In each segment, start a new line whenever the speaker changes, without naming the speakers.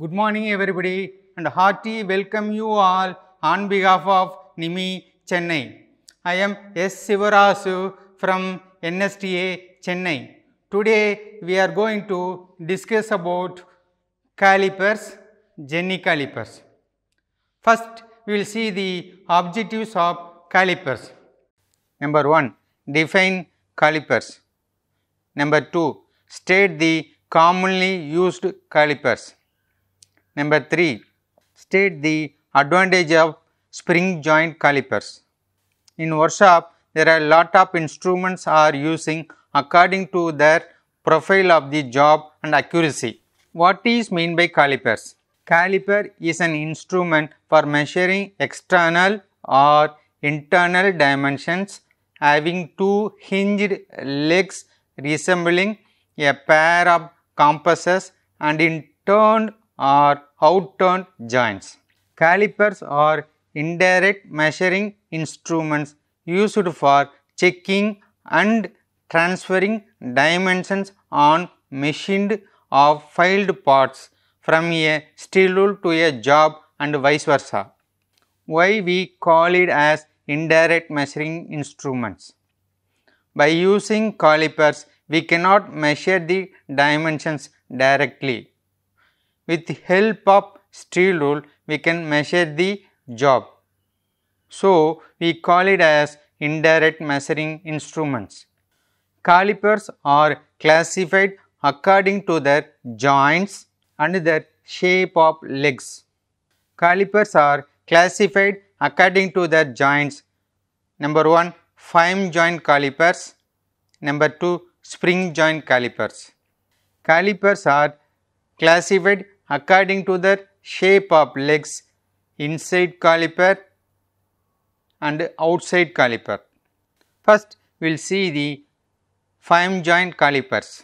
Good morning everybody and hearty welcome you all on behalf of NIMI Chennai. I am S. Sivarasu from NSTA Chennai. Today we are going to discuss about calipers, Jenny calipers. First we will see the objectives of calipers. Number 1. Define calipers. Number 2. State the commonly used calipers. Number 3. State the advantage of spring joint calipers. In workshop, there are lot of instruments are using according to their profile of the job and accuracy. What is mean by calipers? Caliper is an instrument for measuring external or internal dimensions having two hinged legs resembling a pair of compasses and in turn are outturned joints. Calipers are indirect measuring instruments used for checking and transferring dimensions on machined or filed parts from a steel rule to a job and vice versa. Why we call it as indirect measuring instruments? By using calipers, we cannot measure the dimensions directly with help of steel rule we can measure the job. So, we call it as indirect measuring instruments. Calipers are classified according to their joints and their shape of legs. Calipers are classified according to their joints. Number 1 fine joint calipers. Number 2 spring joint calipers. Calipers are classified according to the shape of legs inside caliper and outside caliper. First we will see the five joint calipers.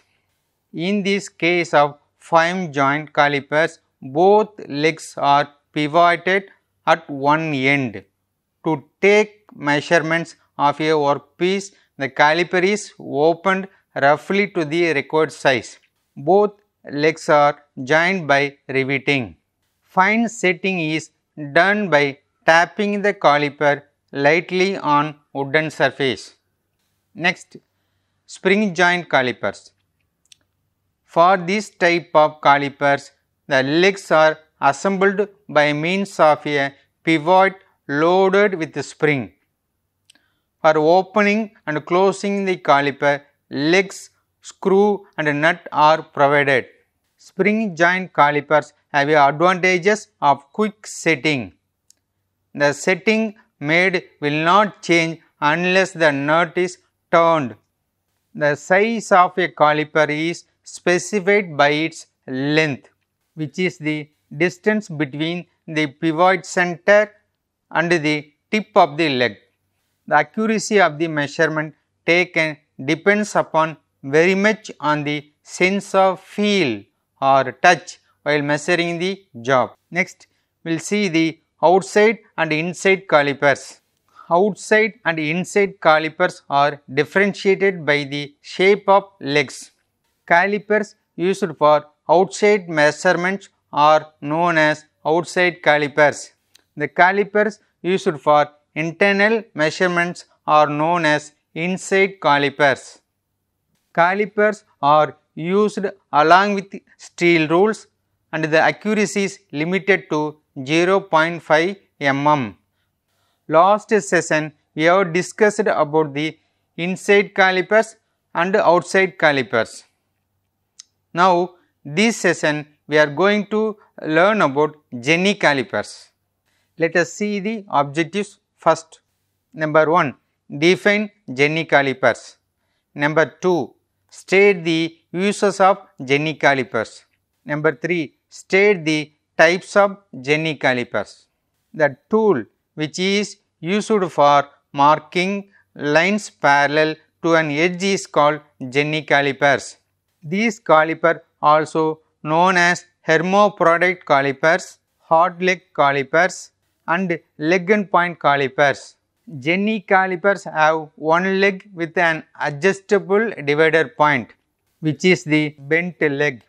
In this case of five joint calipers both legs are pivoted at one end. To take measurements of a workpiece the caliper is opened roughly to the required size. Both legs are joined by riveting. Fine setting is done by tapping the caliper lightly on wooden surface. Next, spring joint calipers. For this type of calipers, the legs are assembled by means of a pivot loaded with a spring. For opening and closing the caliper, legs screw and nut are provided. Spring joint calipers have advantages of quick setting. The setting made will not change unless the nut is turned. The size of a caliper is specified by its length, which is the distance between the pivot center and the tip of the leg. The accuracy of the measurement taken depends upon very much on the sense of feel or touch while measuring the job. Next, we will see the outside and inside calipers. Outside and inside calipers are differentiated by the shape of legs. Calipers used for outside measurements are known as outside calipers. The calipers used for internal measurements are known as inside calipers calipers are used along with steel rules and the accuracy is limited to 0.5 mm. Last session we have discussed about the inside calipers and outside calipers. Now this session we are going to learn about Jenny calipers. Let us see the objectives first. Number 1. Define Jenny calipers. Number 2. State the uses of Jenny calipers. Number 3. State the types of Jenny calipers. The tool which is used for marking lines parallel to an edge is called Jenny calipers. These caliper also known as hermoproduct calipers, hot leg calipers and leg and point calipers. Jenny calipers have one leg with an adjustable divider point which is the bent leg.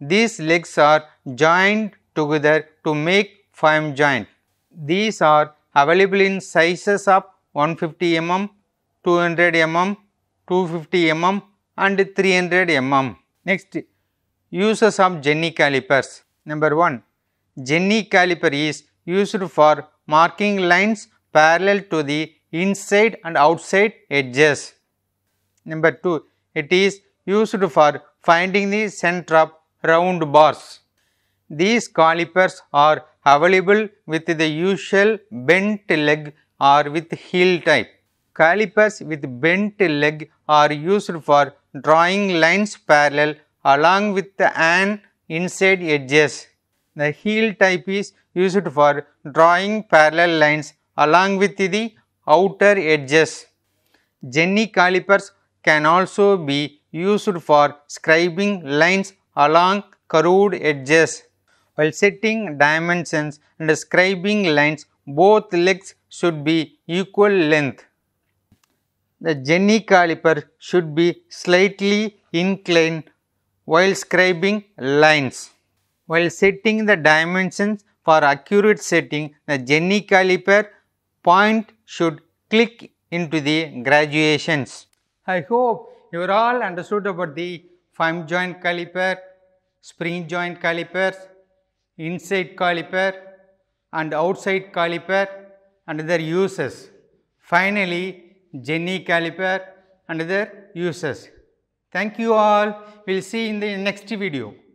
These legs are joined together to make foam joint. These are available in sizes of 150 mm, 200 mm, 250 mm and 300 mm. Next, uses of Jenny calipers. Number 1. Jenny caliper is used for marking lines parallel to the inside and outside edges. Number 2. It is used for finding the center of round bars. These calipers are available with the usual bent leg or with heel type. Calipers with bent leg are used for drawing lines parallel along with the an inside edges. The heel type is used for drawing parallel lines along with the outer edges. Jenny calipers can also be used for scribing lines along curved edges. While setting dimensions and scribing lines, both legs should be equal length. The Jenny caliper should be slightly inclined while scribing lines. While setting the dimensions for accurate setting, the Jenny caliper point should click into the graduations. I hope you are all understood about the thumb joint caliper, spring joint calipers, inside caliper and outside caliper and their uses. Finally, Jenny caliper and their uses. Thank you all. We will see in the next video.